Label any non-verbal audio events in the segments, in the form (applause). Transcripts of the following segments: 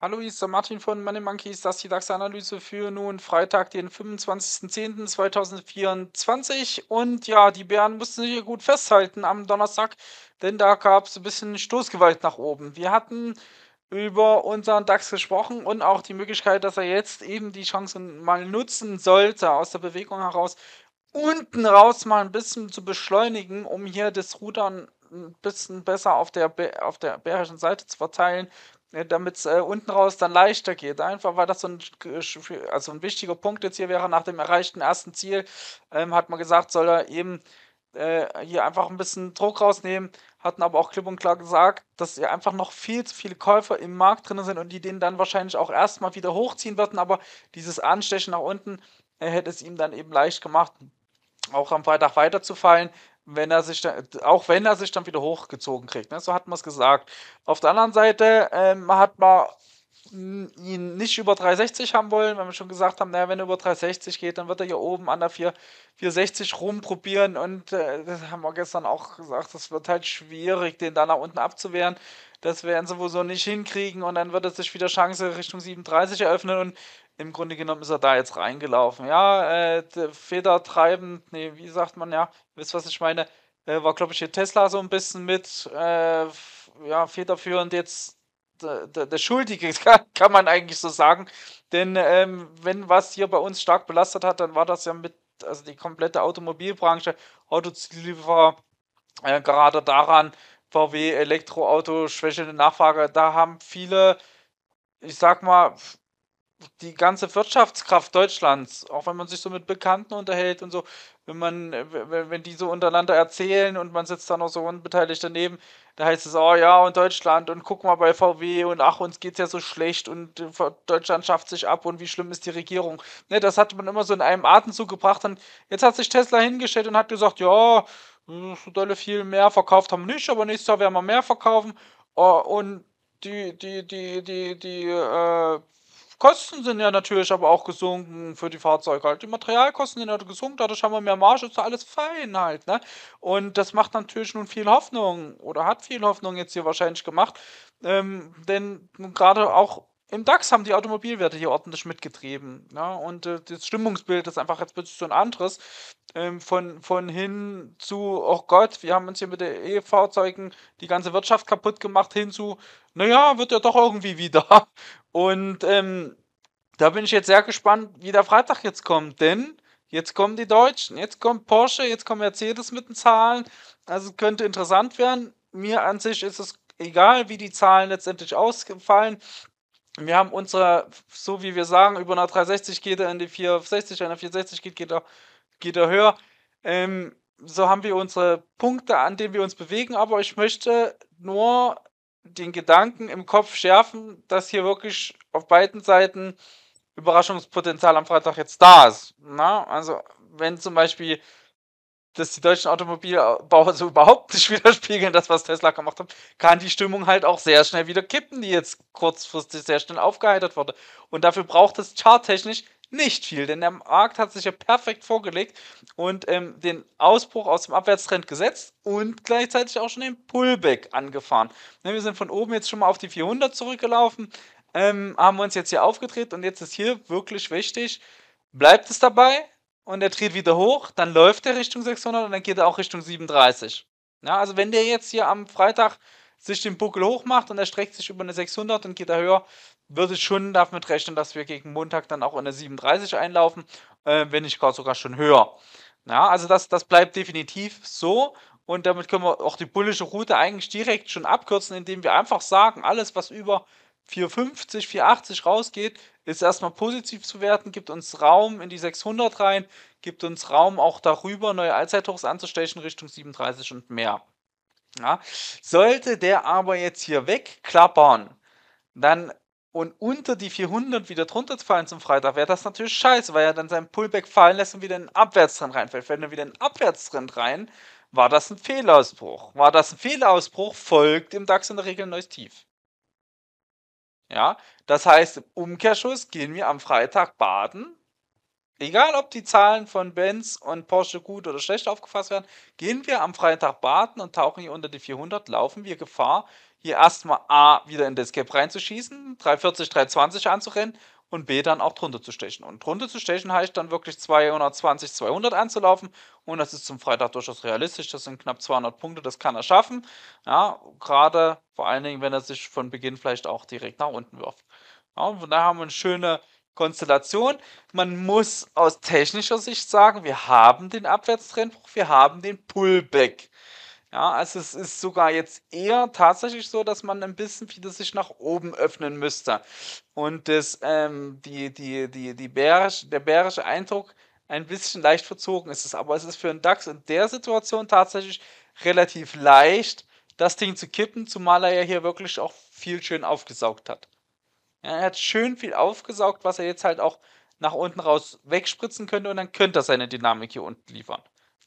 Hallo, hier ist der Martin von Money Monkeys. Das ist die DAX-Analyse für nun Freitag, den 25.10.2024. Und ja, die Bären mussten sich gut festhalten am Donnerstag, denn da gab es ein bisschen Stoßgewalt nach oben. Wir hatten über unseren DAX gesprochen und auch die Möglichkeit, dass er jetzt eben die Chancen mal nutzen sollte aus der Bewegung heraus unten raus mal ein bisschen zu beschleunigen, um hier das Rudern ein bisschen besser auf der, auf der bärischen Seite zu verteilen, äh, damit es äh, unten raus dann leichter geht. Einfach weil das so ein, also ein wichtiger Punkt jetzt hier wäre, nach dem erreichten ersten Ziel ähm, hat man gesagt, soll er eben äh, hier einfach ein bisschen Druck rausnehmen, hatten aber auch klipp und klar gesagt, dass hier einfach noch viel zu viele Käufer im Markt drin sind und die den dann wahrscheinlich auch erstmal wieder hochziehen würden, aber dieses Anstechen nach unten äh, hätte es ihm dann eben leicht gemacht auch am Freitag weiterzufallen, wenn er sich dann, auch wenn er sich dann wieder hochgezogen kriegt. Ne? So hat man es gesagt. Auf der anderen Seite ähm, hat man ihn nicht über 360 haben wollen, weil wir schon gesagt haben, naja, wenn er über 360 geht, dann wird er hier oben an der 4, 460 rumprobieren und äh, das haben wir gestern auch gesagt, das wird halt schwierig, den da nach unten abzuwehren das werden sie wohl so nicht hinkriegen und dann wird es sich wieder Chance Richtung 37 eröffnen und im Grunde genommen ist er da jetzt reingelaufen. Ja, äh, federtreibend, nee, wie sagt man ja, wisst was ich meine, äh, war glaube ich hier Tesla so ein bisschen mit, äh, ja, federführend jetzt der, Schuldige, (laughs) kann man eigentlich so sagen. Denn ähm, wenn was hier bei uns stark belastet hat, dann war das ja mit, also die komplette Automobilbranche, Autozulieferer, äh, gerade daran, VW Elektroauto schwächelnde Nachfrage, da haben viele, ich sag mal, die ganze Wirtschaftskraft Deutschlands, auch wenn man sich so mit Bekannten unterhält und so, wenn man, wenn die so untereinander erzählen und man sitzt da noch so unbeteiligt daneben, da heißt es, oh ja, und Deutschland und guck mal bei VW und ach, uns geht's ja so schlecht und Deutschland schafft sich ab und wie schlimm ist die Regierung. Ne, das hat man immer so in einem Atemzug gebracht und jetzt hat sich Tesla hingestellt und hat gesagt, ja, hm, so dolle viel mehr verkauft haben nicht, aber nächstes Jahr werden wir mehr verkaufen. Äh, und die, die, die, die, die äh, Kosten sind ja natürlich aber auch gesunken für die Fahrzeuge halt. Die Materialkosten sind ja halt gesunken, dadurch haben wir mehr Marge, ist alles fein halt, ne? Und das macht natürlich nun viel Hoffnung oder hat viel Hoffnung jetzt hier wahrscheinlich gemacht. Ähm, denn gerade auch im DAX haben die Automobilwerte hier ordentlich mitgetrieben. Ja, ne? und äh, das Stimmungsbild ist einfach jetzt plötzlich so ein anderes. Ähm, von, von hin zu, oh Gott, wir haben uns hier mit den E-Fahrzeugen die ganze Wirtschaft kaputt gemacht, hin zu, naja, wird ja doch irgendwie wieder. (laughs) Und ähm, da bin ich jetzt sehr gespannt, wie der Freitag jetzt kommt, denn jetzt kommen die Deutschen, jetzt kommt Porsche, jetzt kommt Mercedes mit den Zahlen. Also könnte interessant werden. Mir an sich ist es egal wie die Zahlen letztendlich ausfallen, wir haben unsere, so wie wir sagen, über einer 360 geht er in die 460, einer 460 geht, geht er, geht er höher. Ähm, so haben wir unsere Punkte, an denen wir uns bewegen, aber ich möchte nur den Gedanken im Kopf schärfen, dass hier wirklich auf beiden Seiten Überraschungspotenzial am Freitag jetzt da ist. Na? Also, wenn zum Beispiel dass die deutschen Automobilbauer so überhaupt nicht (laughs) widerspiegeln, das, was Tesla gemacht hat, kann die Stimmung halt auch sehr schnell wieder kippen, die jetzt kurzfristig sehr schnell aufgeheitert wurde. Und dafür braucht es charttechnisch nicht viel, denn der Markt hat sich ja perfekt vorgelegt und ähm, den Ausbruch aus dem Abwärtstrend gesetzt und gleichzeitig auch schon den Pullback angefahren. Ne, wir sind von oben jetzt schon mal auf die 400 zurückgelaufen, ähm, haben uns jetzt hier aufgedreht und jetzt ist hier wirklich wichtig, bleibt es dabei, und er dreht wieder hoch, dann läuft er Richtung 600 und dann geht er auch Richtung 37. Ja, also wenn der jetzt hier am Freitag sich den Buckel hoch macht und er streckt sich über eine 600 und geht da höher, würde ich schon damit rechnen, dass wir gegen Montag dann auch in eine 37 einlaufen, äh, wenn nicht gerade sogar schon höher. Ja, also das, das bleibt definitiv so und damit können wir auch die bullische Route eigentlich direkt schon abkürzen, indem wir einfach sagen, alles was über 450, 480 rausgeht, ist erstmal positiv zu werten, gibt uns Raum in die 600 rein, gibt uns Raum auch darüber, neue Allzeithochs anzustechen Richtung 37 und mehr. Ja. Sollte der aber jetzt hier wegklappern, dann und unter die 400 wieder drunter fallen zum Freitag, wäre das natürlich scheiße, weil er dann seinen Pullback fallen lässt und wieder in den Abwärtstrend reinfällt. Wenn er wieder in den Abwärtstrend rein, war das ein Fehlausbruch. War das ein Fehlausbruch, folgt im DAX in der Regel ein neues Tief. Ja, das heißt, im Umkehrschuss gehen wir am Freitag baden. Egal, ob die Zahlen von Benz und Porsche gut oder schlecht aufgefasst werden, gehen wir am Freitag baden und tauchen hier unter die 400, laufen wir Gefahr, hier erstmal A wieder in das Gap reinzuschießen, 340, 320 anzurennen und B dann auch drunter zu stechen. Und drunter zu stechen heißt dann wirklich 220, 200 anzulaufen und das ist zum Freitag durchaus realistisch. Das sind knapp 200 Punkte, das kann er schaffen. Ja, gerade vor allen Dingen, wenn er sich von Beginn vielleicht auch direkt nach unten wirft. Ja, von daher haben wir eine schöne Konstellation. Man muss aus technischer Sicht sagen, wir haben den Abwärtstrendbruch, wir haben den Pullback. Ja, also es ist sogar jetzt eher tatsächlich so, dass man ein bisschen wieder sich nach oben öffnen müsste. Und das, ähm, die, die, die, die bärisch, der bärische Eindruck ein bisschen leicht verzogen ist. Aber es ist für einen DAX in der Situation tatsächlich relativ leicht, das Ding zu kippen, zumal er ja hier wirklich auch viel schön aufgesaugt hat. Ja, er hat schön viel aufgesaugt, was er jetzt halt auch nach unten raus wegspritzen könnte und dann könnte er seine Dynamik hier unten liefern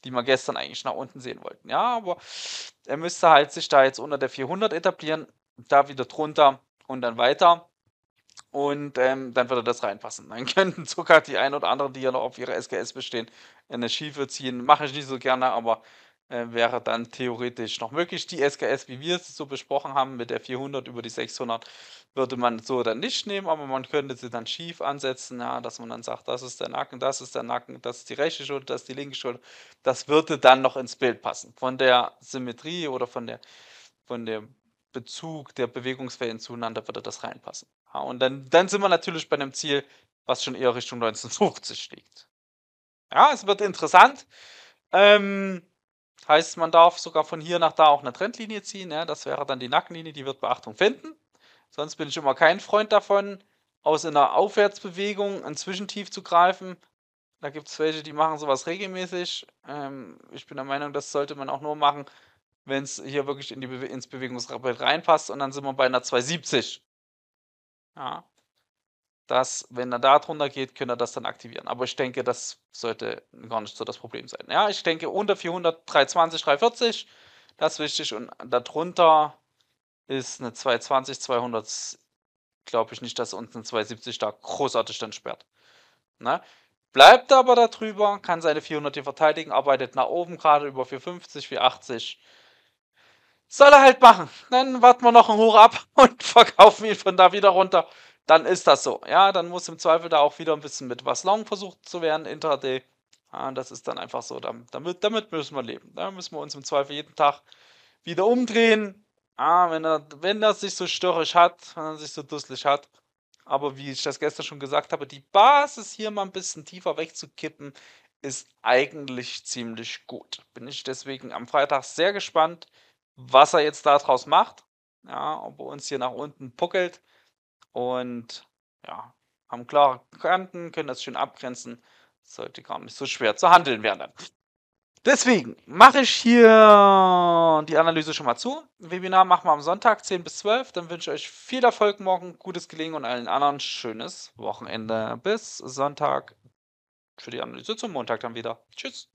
die wir gestern eigentlich nach unten sehen wollten. Ja, aber er müsste halt sich da jetzt unter der 400 etablieren, da wieder drunter und dann weiter. Und ähm, dann würde das reinpassen. Dann (laughs) könnten sogar die ein oder anderen, die ja noch auf ihrer SKS bestehen, eine Schiefe ziehen. Mache ich nicht so gerne, aber äh, wäre dann theoretisch noch möglich. Die SKS, wie wir es so besprochen haben, mit der 400 über die 600, würde man so dann nicht nehmen, aber man könnte sie dann schief ansetzen, ja, dass man dann sagt, das ist der Nacken, das ist der Nacken, das ist die rechte Schulter, das ist die linke Schulter. Das würde dann noch ins Bild passen. Von der Symmetrie oder von der von dem Bezug der Bewegungswellen zueinander würde das reinpassen. Ja, und dann, dann sind wir natürlich bei einem Ziel, was schon eher Richtung 1950 liegt. Ja, es wird interessant. Ähm, Heißt, man darf sogar von hier nach da auch eine Trendlinie ziehen. Ja? Das wäre dann die Nackenlinie, die wird Beachtung finden. Sonst bin ich immer kein Freund davon, aus einer Aufwärtsbewegung ein Zwischentief zu greifen. Da gibt es welche, die machen sowas regelmäßig. Ähm, ich bin der Meinung, das sollte man auch nur machen, wenn es hier wirklich in die Be ins Bewegungsrapport reinpasst. Und dann sind wir bei einer 270. Ja, dass, wenn er da drunter geht, können er das dann aktivieren. Aber ich denke, das sollte gar nicht so das Problem sein. Ja, ich denke, unter 400, 320, 340, das ist wichtig. Und darunter ist eine 220, 200, glaube ich nicht, dass uns eine 270 da großartig dann sperrt. Ne? Bleibt aber darüber, kann seine 400 hier verteidigen, arbeitet nach oben gerade über 450, 480. Soll er halt machen. Dann warten wir noch einen Hoch ab (laughs) und verkaufen ihn von da wieder runter dann ist das so. Ja, dann muss im Zweifel da auch wieder ein bisschen mit was long versucht zu werden, intraday. Ja, das ist dann einfach so. Damit, damit müssen wir leben. Da müssen wir uns im Zweifel jeden Tag wieder umdrehen. Ja, wenn, er, wenn das sich so störrisch hat, wenn er sich so dusselig hat. Aber wie ich das gestern schon gesagt habe, die Basis hier mal ein bisschen tiefer wegzukippen, ist eigentlich ziemlich gut. Bin ich deswegen am Freitag sehr gespannt, was er jetzt daraus macht. Ja, ob er uns hier nach unten puckelt und ja, haben klare Kanten, können das schön abgrenzen. Sollte gar nicht so schwer zu handeln werden dann. Deswegen mache ich hier die Analyse schon mal zu. Webinar machen wir am Sonntag 10 bis 12. Dann wünsche ich euch viel Erfolg morgen, gutes Gelingen und allen anderen schönes Wochenende. Bis Sonntag für die Analyse zum Montag dann wieder. Tschüss.